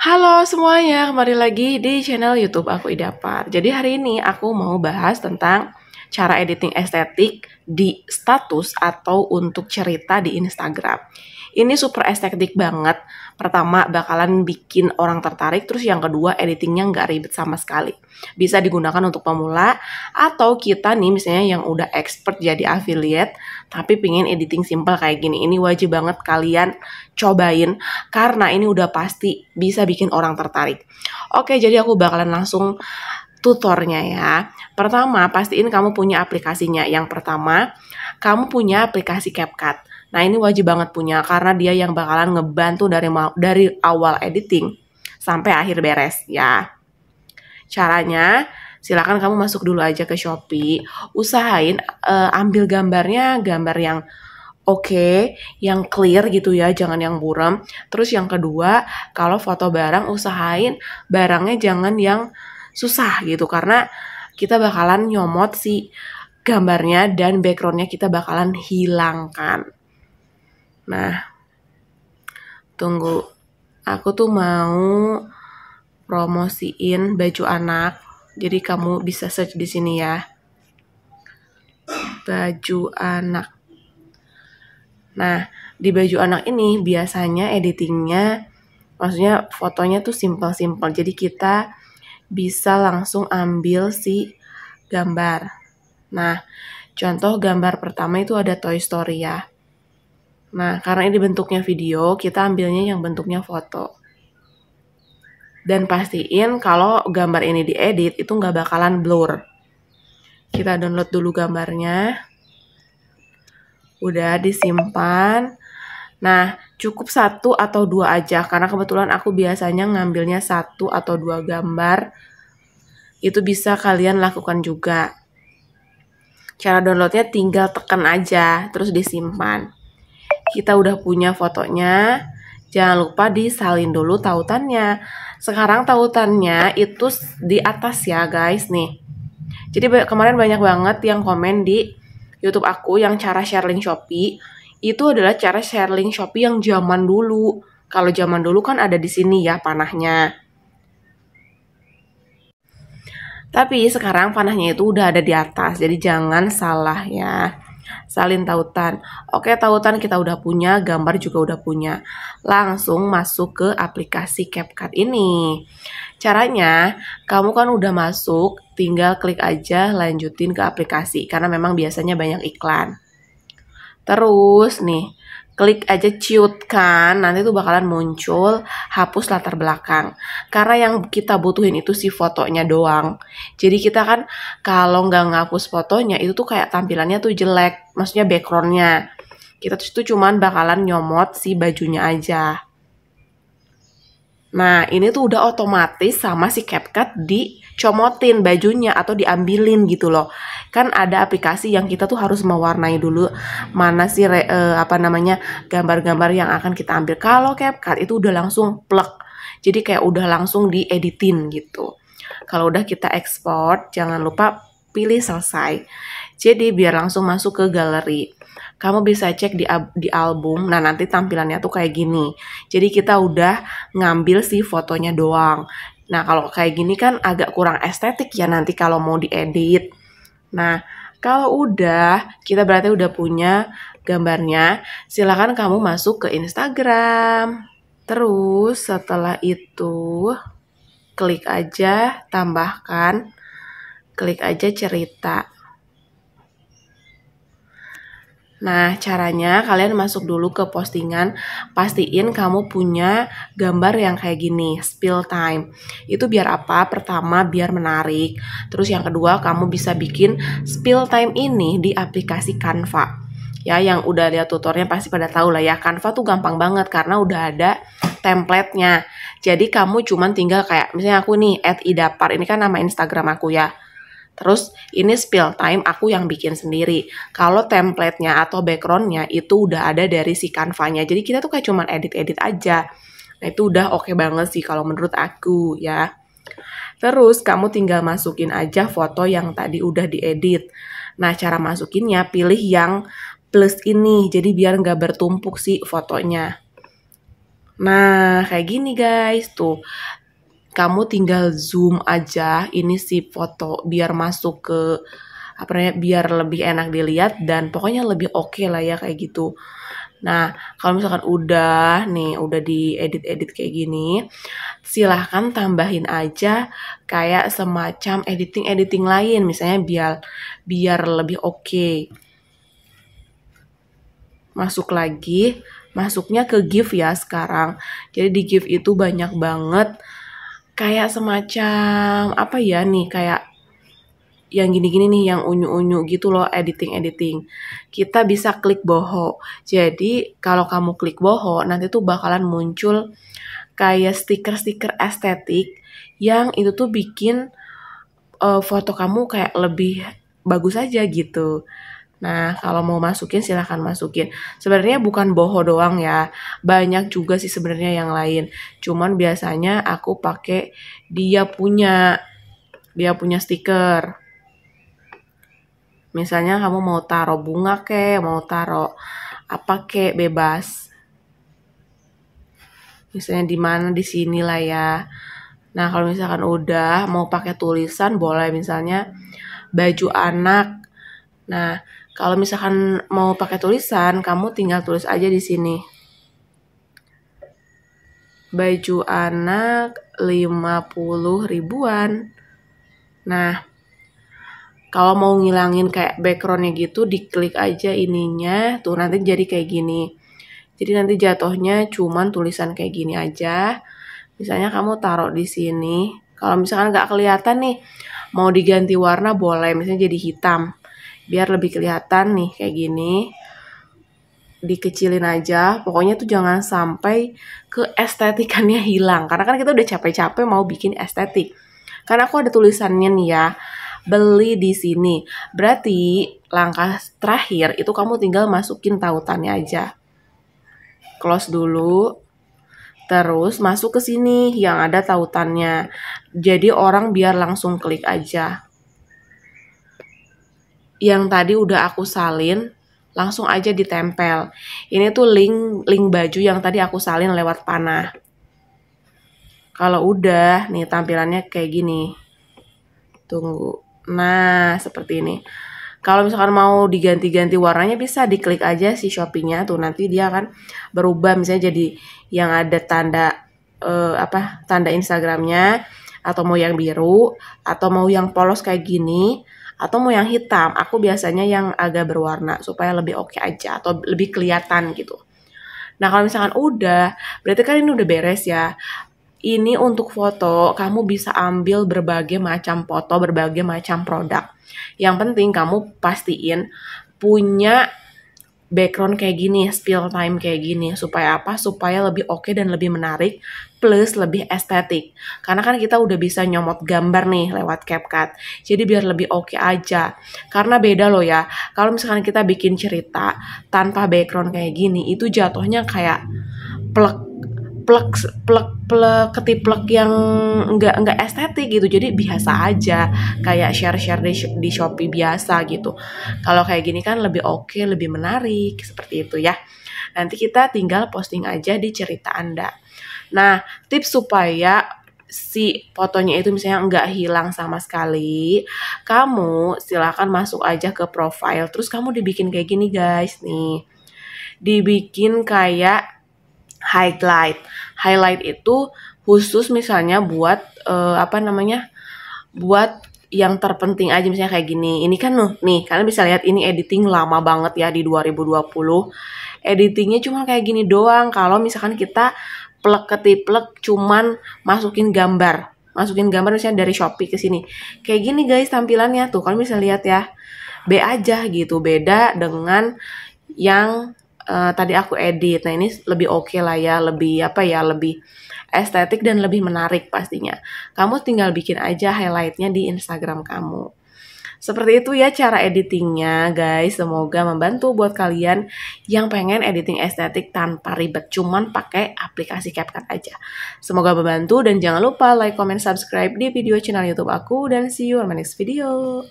Halo semuanya, kembali lagi di channel YouTube aku Idapar. Jadi hari ini aku mau bahas tentang cara editing estetik di status atau untuk cerita di Instagram. Ini super estetik banget. Pertama, bakalan bikin orang tertarik. Terus yang kedua, editingnya nggak ribet sama sekali. Bisa digunakan untuk pemula atau kita nih misalnya yang udah expert jadi affiliate tapi pingin editing simple kayak gini. Ini wajib banget kalian cobain karena ini udah pasti bisa bikin orang tertarik. Oke, jadi aku bakalan langsung tutornya ya. Pertama, pastiin kamu punya aplikasinya. Yang pertama, kamu punya aplikasi CapCut. Nah, ini wajib banget punya karena dia yang bakalan ngebantu dari dari awal editing sampai akhir beres ya. Caranya, silakan kamu masuk dulu aja ke Shopee, usahain uh, ambil gambarnya gambar yang oke, okay, yang clear gitu ya, jangan yang buram. Terus yang kedua, kalau foto barang usahain barangnya jangan yang susah gitu karena kita bakalan nyomot si gambarnya dan backgroundnya kita bakalan hilangkan. Nah, tunggu. Aku tuh mau promosiin baju anak. Jadi kamu bisa search di sini ya. Baju anak. Nah, di baju anak ini biasanya editingnya, maksudnya fotonya tuh simple-simple. Jadi kita bisa langsung ambil si gambar. Nah, contoh gambar pertama itu ada Toy Story ya. Nah, karena ini bentuknya video, kita ambilnya yang bentuknya foto. Dan pastiin kalau gambar ini diedit, itu nggak bakalan blur. Kita download dulu gambarnya. Udah disimpan. Nah, cukup satu atau dua aja karena kebetulan aku biasanya ngambilnya satu atau dua gambar. Itu bisa kalian lakukan juga. Cara downloadnya tinggal tekan aja, terus disimpan. Kita udah punya fotonya, jangan lupa disalin dulu tautannya. Sekarang tautannya itu di atas ya guys nih. Jadi kemarin banyak banget yang komen di YouTube aku yang cara share link Shopee itu adalah cara share link Shopee yang zaman dulu. Kalau zaman dulu kan ada di sini ya panahnya. Tapi sekarang panahnya itu udah ada di atas, jadi jangan salah ya. Salin tautan. Oke, tautan kita udah punya, gambar juga udah punya. Langsung masuk ke aplikasi CapCut ini. Caranya, kamu kan udah masuk, tinggal klik aja lanjutin ke aplikasi karena memang biasanya banyak iklan. Terus nih, klik aja ciut kan, nanti tuh bakalan muncul hapus latar belakang. Karena yang kita butuhin itu si fotonya doang. Jadi kita kan kalau nggak ngapus fotonya itu tuh kayak tampilannya tuh jelek, maksudnya backgroundnya. Kita tuh itu cuman bakalan nyomot si bajunya aja. Nah, ini tuh udah otomatis sama si CapCut di dicomotin bajunya atau diambilin gitu loh kan ada aplikasi yang kita tuh harus mewarnai dulu mana sih re, e, apa namanya gambar-gambar yang akan kita ambil kalau CapCut itu udah langsung plek jadi kayak udah langsung dieditin gitu kalau udah kita ekspor jangan lupa pilih selesai jadi biar langsung masuk ke galeri kamu bisa cek di, di album. Nah, nanti tampilannya tuh kayak gini. Jadi kita udah ngambil si fotonya doang. Nah, kalau kayak gini kan agak kurang estetik ya nanti kalau mau diedit. Nah, kalau udah, kita berarti udah punya gambarnya, Silahkan kamu masuk ke Instagram. Terus setelah itu klik aja tambahkan, klik aja cerita. Nah, caranya kalian masuk dulu ke postingan, pastiin kamu punya gambar yang kayak gini, spill time. Itu biar apa? Pertama, biar menarik. Terus yang kedua, kamu bisa bikin spill time ini di aplikasi Canva ya yang udah lihat tutornya pasti pada tahu lah ya Canva tuh gampang banget karena udah ada templatenya jadi kamu cuman tinggal kayak misalnya aku nih idapar ini kan nama Instagram aku ya Terus ini spill time aku yang bikin sendiri. Kalau templatenya atau backgroundnya itu udah ada dari si Canva-nya. Jadi kita tuh kayak cuman edit-edit aja. Nah itu udah oke okay banget sih kalau menurut aku ya. Terus kamu tinggal masukin aja foto yang tadi udah diedit. Nah cara masukinnya pilih yang plus ini. Jadi biar nggak bertumpuk sih fotonya. Nah, kayak gini guys, tuh kamu tinggal zoom aja ini si foto biar masuk ke apa namanya biar lebih enak dilihat dan pokoknya lebih oke okay lah ya kayak gitu. Nah, kalau misalkan udah nih, udah diedit-edit kayak gini, silahkan tambahin aja kayak semacam editing-editing lain, misalnya biar biar lebih oke. Okay. Masuk lagi, masuknya ke GIF ya sekarang. Jadi di GIF itu banyak banget kayak semacam apa ya nih kayak yang gini-gini nih yang unyu-unyu gitu loh editing-editing. Kita bisa klik boho. Jadi kalau kamu klik boho nanti tuh bakalan muncul kayak stiker-stiker estetik yang itu tuh bikin uh, foto kamu kayak lebih bagus aja gitu. Nah, kalau mau masukin silahkan masukin. Sebenarnya bukan boho doang ya. Banyak juga sih sebenarnya yang lain. Cuman biasanya aku pakai dia punya dia punya stiker. Misalnya kamu mau taruh bunga ke, mau taruh apa ke bebas. Misalnya di mana di sini lah ya. Nah, kalau misalkan udah mau pakai tulisan boleh misalnya baju anak. Nah, kalau misalkan mau pakai tulisan, kamu tinggal tulis aja di sini. Baju anak 50 ribuan. Nah, kalau mau ngilangin kayak backgroundnya gitu, diklik aja ininya, tuh nanti jadi kayak gini. Jadi nanti jatuhnya cuman tulisan kayak gini aja. Misalnya kamu taruh di sini, kalau misalkan nggak kelihatan nih, mau diganti warna boleh, misalnya jadi hitam biar lebih kelihatan nih kayak gini dikecilin aja pokoknya tuh jangan sampai ke estetikannya hilang karena kan kita udah capek-capek mau bikin estetik karena aku ada tulisannya nih ya beli di sini berarti langkah terakhir itu kamu tinggal masukin tautannya aja close dulu terus masuk ke sini yang ada tautannya jadi orang biar langsung klik aja yang tadi udah aku salin langsung aja ditempel. Ini tuh link link baju yang tadi aku salin lewat panah. Kalau udah, nih tampilannya kayak gini. Tunggu. Nah, seperti ini. Kalau misalkan mau diganti-ganti warnanya bisa diklik aja si shoppingnya tuh nanti dia akan berubah misalnya jadi yang ada tanda uh, apa tanda Instagramnya atau mau yang biru atau mau yang polos kayak gini atau mau yang hitam aku biasanya yang agak berwarna supaya lebih oke okay aja atau lebih kelihatan gitu nah kalau misalkan udah berarti kan ini udah beres ya ini untuk foto kamu bisa ambil berbagai macam foto berbagai macam produk yang penting kamu pastiin punya background kayak gini, still time kayak gini. Supaya apa? Supaya lebih oke okay dan lebih menarik, plus lebih estetik. Karena kan kita udah bisa nyomot gambar nih lewat CapCut. Jadi biar lebih oke okay aja. Karena beda loh ya, kalau misalkan kita bikin cerita tanpa background kayak gini, itu jatuhnya kayak plek plek plek plek ketiplek yang nggak nggak estetik gitu jadi biasa aja kayak share share di, di shopee biasa gitu kalau kayak gini kan lebih oke okay, lebih menarik seperti itu ya nanti kita tinggal posting aja di cerita anda nah tips supaya si fotonya itu misalnya nggak hilang sama sekali, kamu silahkan masuk aja ke profile. Terus kamu dibikin kayak gini guys nih. Dibikin kayak highlight. Highlight itu khusus misalnya buat uh, apa namanya? buat yang terpenting aja misalnya kayak gini. Ini kan loh, nih kalian bisa lihat ini editing lama banget ya di 2020. Editingnya cuma kayak gini doang kalau misalkan kita plek ketiplek cuman masukin gambar. Masukin gambar misalnya dari Shopee ke sini. Kayak gini guys tampilannya tuh. Kalian bisa lihat ya. B aja gitu, beda dengan yang uh, tadi aku edit. Nah, ini lebih oke okay lah ya, lebih apa ya, lebih estetik dan lebih menarik pastinya. Kamu tinggal bikin aja highlightnya di Instagram kamu. Seperti itu ya cara editingnya guys. Semoga membantu buat kalian yang pengen editing estetik tanpa ribet. Cuman pakai aplikasi CapCut aja. Semoga membantu dan jangan lupa like, comment, subscribe di video channel YouTube aku. Dan see you on my next video.